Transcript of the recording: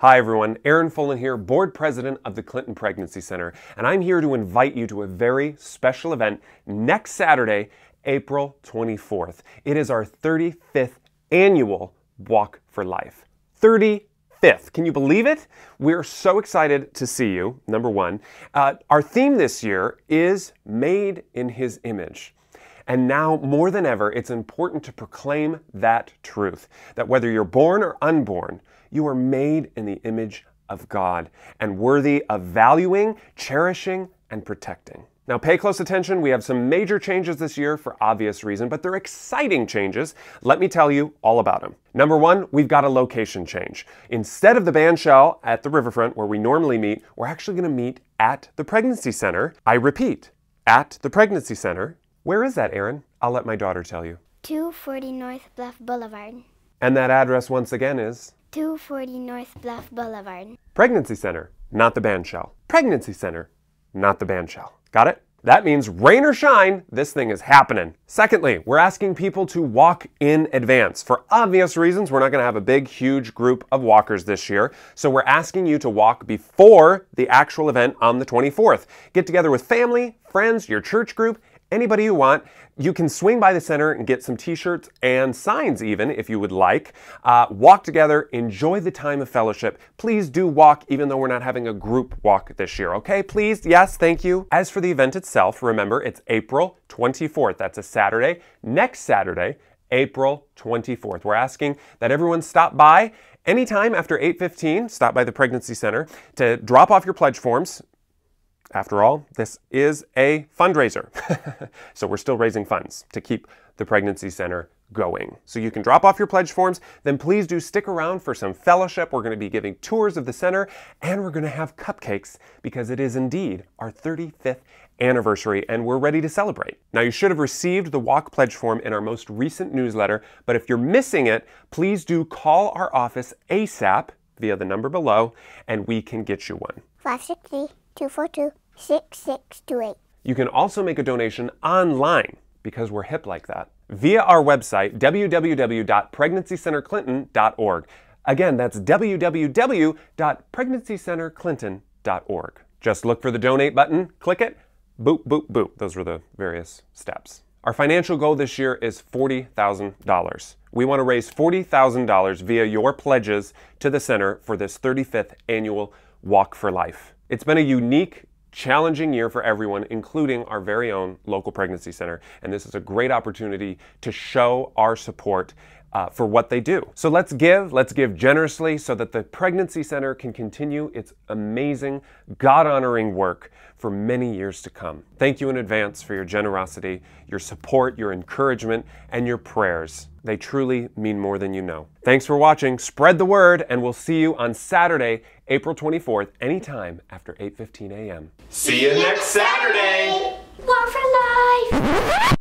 Hi everyone, Aaron Folan here, board president of the Clinton Pregnancy Center, and I'm here to invite you to a very special event next Saturday, April 24th. It is our 35th annual Walk for Life. 35th. Can you believe it? We're so excited to see you, number one. Uh, our theme this year is Made in His Image. And now, more than ever, it's important to proclaim that truth that whether you're born or unborn, you are made in the image of God and worthy of valuing, cherishing, and protecting. Now, pay close attention. We have some major changes this year for obvious reason, but they're exciting changes. Let me tell you all about them. Number one, we've got a location change. Instead of the band shell at the riverfront where we normally meet, we're actually going to meet at the pregnancy center. I repeat, at the pregnancy center where is that, Aaron? I'll let my daughter tell you. 240 North Bluff Boulevard. And that address once again is? 240 North Bluff Boulevard. Pregnancy Center, not the band shell. Pregnancy Center, not the band shell. Got it? That means rain or shine, this thing is happening. Secondly, we're asking people to walk in advance. For obvious reasons, we're not gonna have a big, huge group of walkers this year. So we're asking you to walk before the actual event on the 24th. Get together with family, friends, your church group, anybody you want. You can swing by the center and get some t shirts and signs, even if you would like. Uh, walk together, enjoy the time of fellowship. Please do walk, even though we're not having a group walk this year, okay? Please, yes, thank you. As for the event itself, remember it's April 24th. That's a Saturday. Next Saturday, April 24th. We're asking that everyone stop by anytime after 8:15, stop by the pregnancy center to drop off your pledge forms. After all, this is a fundraiser. so we're still raising funds to keep the Pregnancy Center going. So you can drop off your pledge forms, then please do stick around for some fellowship. We're going to be giving tours of the center and we're going to have cupcakes because it is indeed our 35th anniversary and we're ready to celebrate. Now you should have received the walk pledge form in our most recent newsletter, but if you're missing it, please do call our office ASAP via the number below and we can get you one. 562. 242 6628. You can also make a donation online because we're hip like that via our website, www.pregnancycenterclinton.org. Again, that's www.pregnancycenterclinton.org. Just look for the donate button, click it, boop, boop, boop. Those were the various steps. Our financial goal this year is $40,000. We want to raise $40,000 via your pledges to the center for this 35th annual Walk for Life. It's been a unique challenging year for everyone, including our very own local pregnancy center. And this is a great opportunity to show our support uh, for what they do. So let's give, let's give generously so that the Pregnancy Center can continue its amazing, God honoring work for many years to come. Thank you in advance for your generosity, your support, your encouragement, and your prayers. They truly mean more than you know. Thanks for watching. Spread the word, and we'll see you on Saturday, April 24th, anytime after 8:15 a.m. See you next Saturday. Love for life.